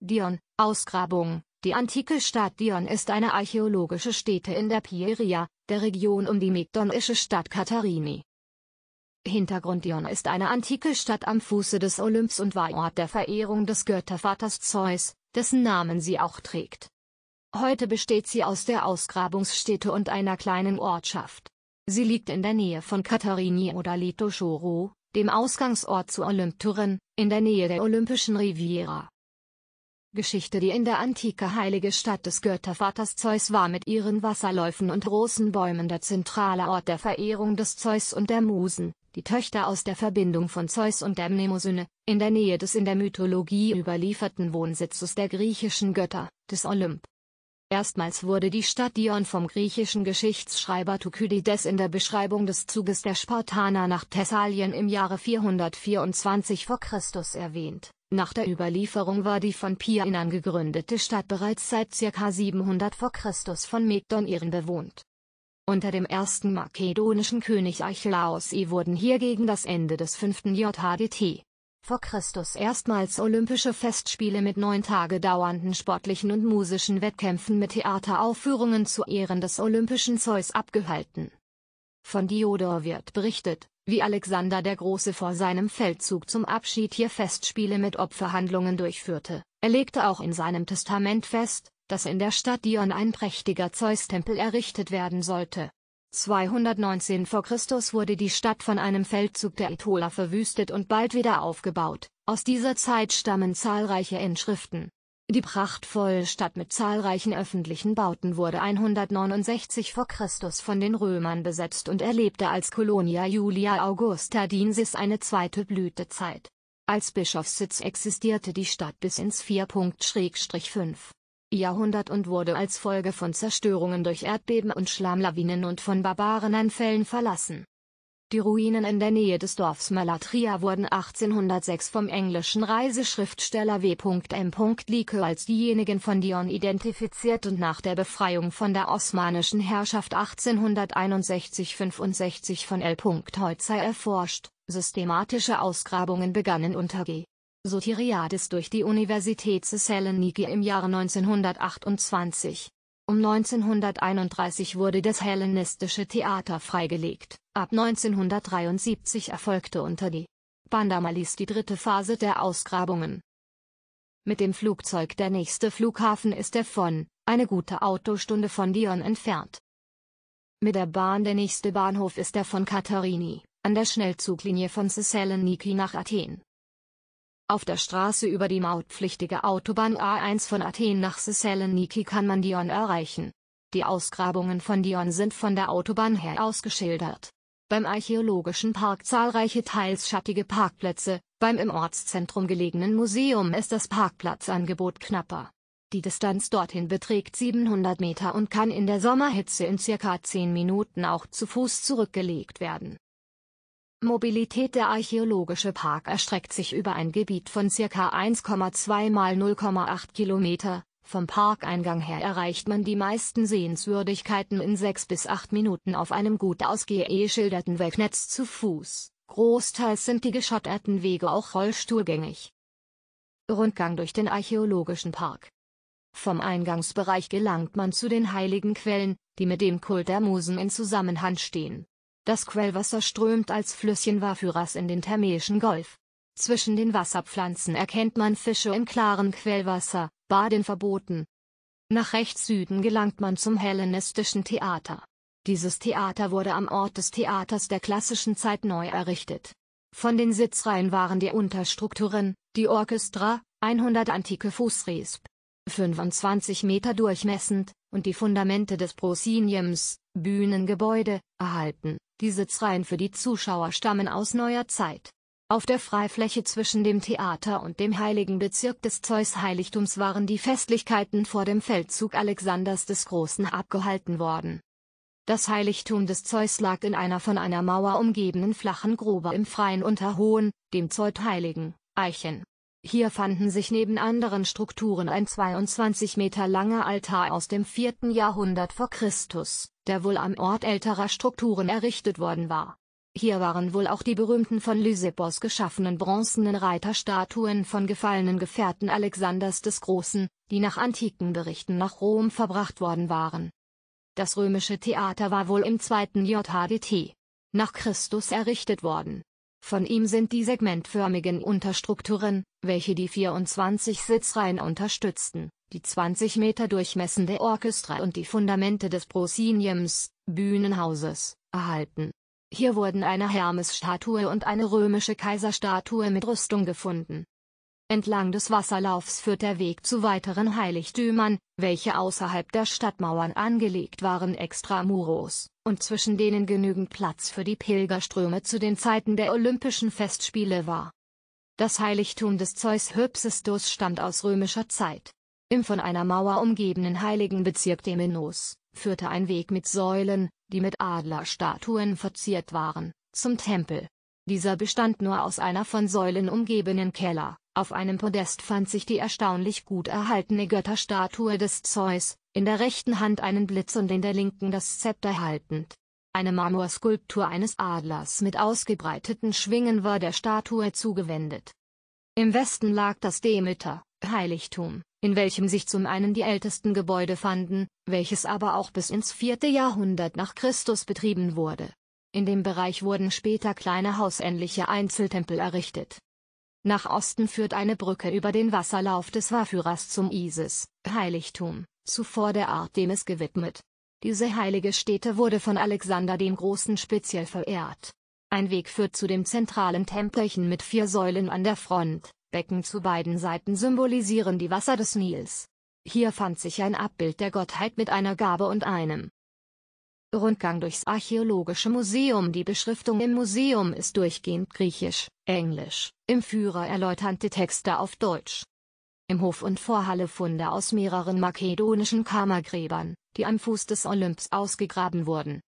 Dion, Ausgrabung Die antike Stadt Dion ist eine archäologische Stätte in der Pieria, der Region um die makedonische Stadt Katharini. Hintergrund Dion ist eine antike Stadt am Fuße des Olymps und war Ort der Verehrung des Göttervaters Zeus, dessen Namen sie auch trägt. Heute besteht sie aus der Ausgrabungsstätte und einer kleinen Ortschaft. Sie liegt in der Nähe von Katharini oder Litochoro, dem Ausgangsort zu Olympturen, in der Nähe der Olympischen Riviera. Geschichte Die in der Antike heilige Stadt des Göttervaters Zeus war mit ihren Wasserläufen und großen Bäumen der zentrale Ort der Verehrung des Zeus und der Musen, die Töchter aus der Verbindung von Zeus und der Mnemosyne, in der Nähe des in der Mythologie überlieferten Wohnsitzes der griechischen Götter, des Olymp. Erstmals wurde die Stadt Dion vom griechischen Geschichtsschreiber Thukydides in der Beschreibung des Zuges der Spartaner nach Thessalien im Jahre 424 v. Chr. erwähnt nach der Überlieferung war die von Pianan gegründete Stadt bereits seit ca. 700 v. Chr. von Mekdoniren bewohnt. Unter dem ersten makedonischen König Archelaus I wurden hier gegen das Ende des 5. JHDT vor Christus erstmals olympische Festspiele mit neun Tage dauernden sportlichen und musischen Wettkämpfen mit Theateraufführungen zu Ehren des olympischen Zeus abgehalten. Von Diodor wird berichtet, wie Alexander der Große vor seinem Feldzug zum Abschied hier Festspiele mit Opferhandlungen durchführte. Er legte auch in seinem Testament fest, dass in der Stadt Dion ein prächtiger Zeus-Tempel errichtet werden sollte. 219 v. Chr. wurde die Stadt von einem Feldzug der Aetoler verwüstet und bald wieder aufgebaut. Aus dieser Zeit stammen zahlreiche Inschriften. Die prachtvolle Stadt mit zahlreichen öffentlichen Bauten wurde 169 v. Chr. von den Römern besetzt und erlebte als Colonia Julia Augusta Dinsis eine zweite Blütezeit. Als Bischofssitz existierte die Stadt bis ins 4.-5. Jahrhundert und wurde als Folge von Zerstörungen durch Erdbeben und Schlammlawinen und von Barbarenanfällen verlassen die Ruinen in der Nähe des Dorfs Malatria wurden 1806 vom englischen Reiseschriftsteller W. M. als diejenigen von Dion identifiziert und nach der Befreiung von der osmanischen Herrschaft 1861-65 von L. Heutzer erforscht. Systematische Ausgrabungen begannen unter G. Sotiriades durch die Universität Thessaloniki im Jahre 1928. Um 1931 wurde das hellenistische Theater freigelegt Ab 1973 erfolgte unter die Bandamalis die dritte Phase der Ausgrabungen. Mit dem Flugzeug der nächste Flughafen ist der von, eine gute Autostunde von Dion entfernt. Mit der Bahn der nächste Bahnhof ist der von Katharini, an der Schnellzuglinie von Thessaloniki nach Athen. Auf der Straße über die mautpflichtige Autobahn A1 von Athen nach Thessaloniki kann man Dion erreichen. Die Ausgrabungen von Dion sind von der Autobahn her ausgeschildert beim Archäologischen Park zahlreiche teils schattige Parkplätze, beim im Ortszentrum gelegenen Museum ist das Parkplatzangebot knapper. Die Distanz dorthin beträgt 700 Meter und kann in der Sommerhitze in circa 10 Minuten auch zu Fuß zurückgelegt werden. Mobilität Der archäologische Park erstreckt sich über ein Gebiet von circa 1,2 x 0,8 Kilometer, vom Parkeingang her erreicht man die meisten Sehenswürdigkeiten in sechs bis acht Minuten auf einem gut ausgeschilderten Wegnetz zu Fuß. Großteils sind die geschotterten Wege auch rollstuhlgängig. Rundgang durch den archäologischen Park. Vom Eingangsbereich gelangt man zu den heiligen Quellen, die mit dem Kult der Musen in Zusammenhang stehen. Das Quellwasser strömt als Flüsschen Wafüras in den Thermischen Golf. Zwischen den Wasserpflanzen erkennt man Fische im klaren Quellwasser, Baden verboten. Nach rechts Süden gelangt man zum hellenistischen Theater. Dieses Theater wurde am Ort des Theaters der klassischen Zeit neu errichtet. Von den Sitzreihen waren die Unterstrukturen, die Orchestra, 100 antike Fußresp, 25 Meter durchmessend, und die Fundamente des Prosiniums, Bühnengebäude, erhalten. Die Sitzreihen für die Zuschauer stammen aus neuer Zeit. Auf der Freifläche zwischen dem Theater und dem heiligen Bezirk des Zeus-Heiligtums waren die Festlichkeiten vor dem Feldzug Alexanders des Großen abgehalten worden. Das Heiligtum des Zeus lag in einer von einer Mauer umgebenen flachen Grube im Freien unter hohen, dem zeut Eichen. Hier fanden sich neben anderen Strukturen ein 22 Meter langer Altar aus dem 4. Jahrhundert vor Christus, der wohl am Ort älterer Strukturen errichtet worden war hier waren wohl auch die berühmten von Lysippos geschaffenen bronzenen Reiterstatuen von gefallenen Gefährten Alexanders des Großen, die nach antiken Berichten nach Rom verbracht worden waren. Das römische Theater war wohl im 2. JHDT nach Christus errichtet worden. Von ihm sind die segmentförmigen Unterstrukturen, welche die 24 Sitzreihen unterstützten, die 20 Meter durchmessende Orchestra und die Fundamente des Prosiniums, Bühnenhauses, erhalten. Hier wurden eine Hermes-Statue und eine römische Kaiserstatue mit Rüstung gefunden. Entlang des Wasserlaufs führt der Weg zu weiteren Heiligtümern, welche außerhalb der Stadtmauern angelegt waren extra Muros, und zwischen denen genügend Platz für die Pilgerströme zu den Zeiten der Olympischen Festspiele war. Das Heiligtum des Zeus Hypsistos stammt aus römischer Zeit. Im von einer Mauer umgebenen heiligen Bezirk Demenos führte ein Weg mit Säulen, die mit Adlerstatuen verziert waren, zum Tempel. Dieser bestand nur aus einer von Säulen umgebenen Keller, auf einem Podest fand sich die erstaunlich gut erhaltene Götterstatue des Zeus, in der rechten Hand einen Blitz und in der linken das Zepter haltend. Eine Marmorskulptur eines Adlers mit ausgebreiteten Schwingen war der Statue zugewendet. Im Westen lag das Demeter, Heiligtum, in welchem sich zum einen die ältesten Gebäude fanden, welches aber auch bis ins vierte Jahrhundert nach Christus betrieben wurde. In dem Bereich wurden später kleine hausähnliche Einzeltempel errichtet. Nach Osten führt eine Brücke über den Wasserlauf des Wahrführers zum Isis, Heiligtum, zuvor der Artemis gewidmet. Diese heilige Stätte wurde von Alexander dem Großen speziell verehrt. Ein Weg führt zu dem zentralen Tempelchen mit vier Säulen an der Front, Becken zu beiden Seiten symbolisieren die Wasser des Nils. Hier fand sich ein Abbild der Gottheit mit einer Gabe und einem Rundgang durchs Archäologische Museum Die Beschriftung im Museum ist durchgehend griechisch, englisch, im Führer erläuternde Texte auf Deutsch. Im Hof und Vorhalle Funde aus mehreren makedonischen Kammergräbern, die am Fuß des Olymps ausgegraben wurden.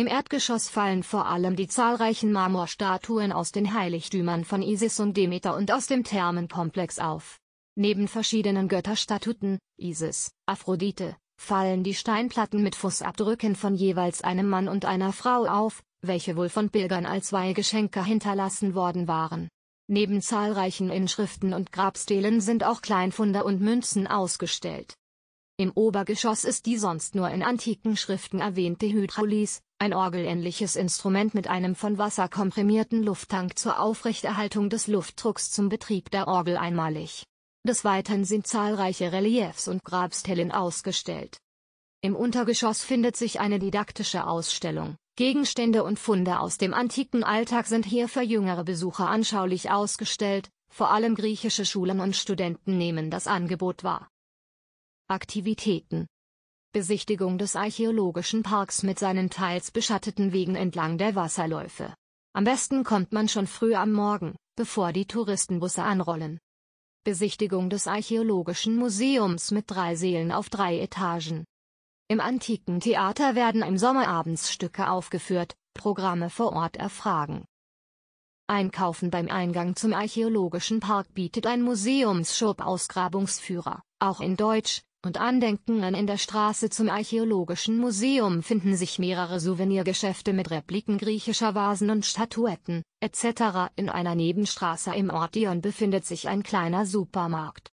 Im Erdgeschoss fallen vor allem die zahlreichen Marmorstatuen aus den Heiligtümern von Isis und Demeter und aus dem Thermenkomplex auf. Neben verschiedenen Götterstatuten, Isis, Aphrodite, fallen die Steinplatten mit Fußabdrücken von jeweils einem Mann und einer Frau auf, welche wohl von Pilgern als Weihgeschenke hinterlassen worden waren. Neben zahlreichen Inschriften und Grabstelen sind auch Kleinfunder und Münzen ausgestellt. Im Obergeschoss ist die sonst nur in antiken Schriften erwähnte Hydrolis, ein orgelähnliches Instrument mit einem von Wasser komprimierten Lufttank zur Aufrechterhaltung des Luftdrucks zum Betrieb der Orgel einmalig. Des Weiteren sind zahlreiche Reliefs und Grabstellen ausgestellt. Im Untergeschoss findet sich eine didaktische Ausstellung. Gegenstände und Funde aus dem antiken Alltag sind hier für jüngere Besucher anschaulich ausgestellt, vor allem griechische Schulen und Studenten nehmen das Angebot wahr. Aktivitäten Besichtigung des archäologischen Parks mit seinen teils beschatteten Wegen entlang der Wasserläufe. Am besten kommt man schon früh am Morgen, bevor die Touristenbusse anrollen. Besichtigung des Archäologischen Museums mit drei Sälen auf drei Etagen. Im antiken Theater werden im Sommer abends Stücke aufgeführt, Programme vor Ort erfragen. Einkaufen beim Eingang zum Archäologischen Park bietet ein museumsschub Ausgrabungsführer, auch in Deutsch, und Andenken an in der Straße zum Archäologischen Museum finden sich mehrere Souvenirgeschäfte mit Repliken griechischer Vasen und Statuetten, etc. In einer Nebenstraße im Ort Ortion befindet sich ein kleiner Supermarkt.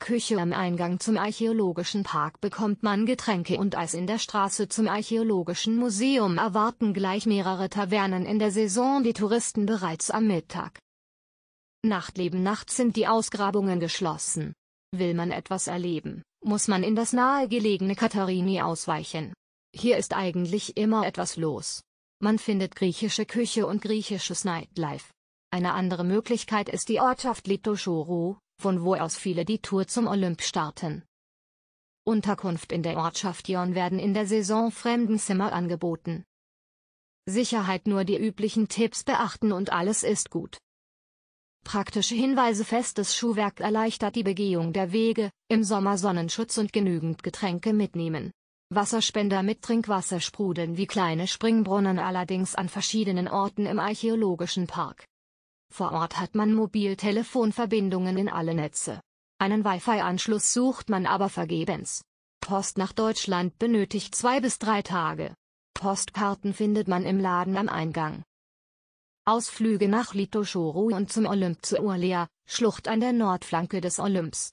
Küche am Eingang zum Archäologischen Park bekommt man Getränke und Eis in der Straße zum Archäologischen Museum erwarten gleich mehrere Tavernen in der Saison die Touristen bereits am Mittag. Nachtleben nachts sind die Ausgrabungen geschlossen. Will man etwas erleben, muss man in das nahegelegene Katharini ausweichen. Hier ist eigentlich immer etwas los. Man findet griechische Küche und griechisches Nightlife. Eine andere Möglichkeit ist die Ortschaft Litochoro, von wo aus viele die Tour zum Olymp starten. Unterkunft in der Ortschaft Ion werden in der Saison Fremdenzimmer angeboten. Sicherheit nur die üblichen Tipps beachten und alles ist gut. Praktische Hinweise Festes Schuhwerk erleichtert die Begehung der Wege, im Sommer Sonnenschutz und genügend Getränke mitnehmen. Wasserspender mit Trinkwasser sprudeln wie kleine Springbrunnen allerdings an verschiedenen Orten im archäologischen Park. Vor Ort hat man Mobiltelefonverbindungen in alle Netze. Einen Wi-Fi-Anschluss sucht man aber vergebens. Post nach Deutschland benötigt zwei bis drei Tage. Postkarten findet man im Laden am Eingang. Ausflüge nach Litochoro und zum Olymp zu Urlea, Schlucht an der Nordflanke des Olymps.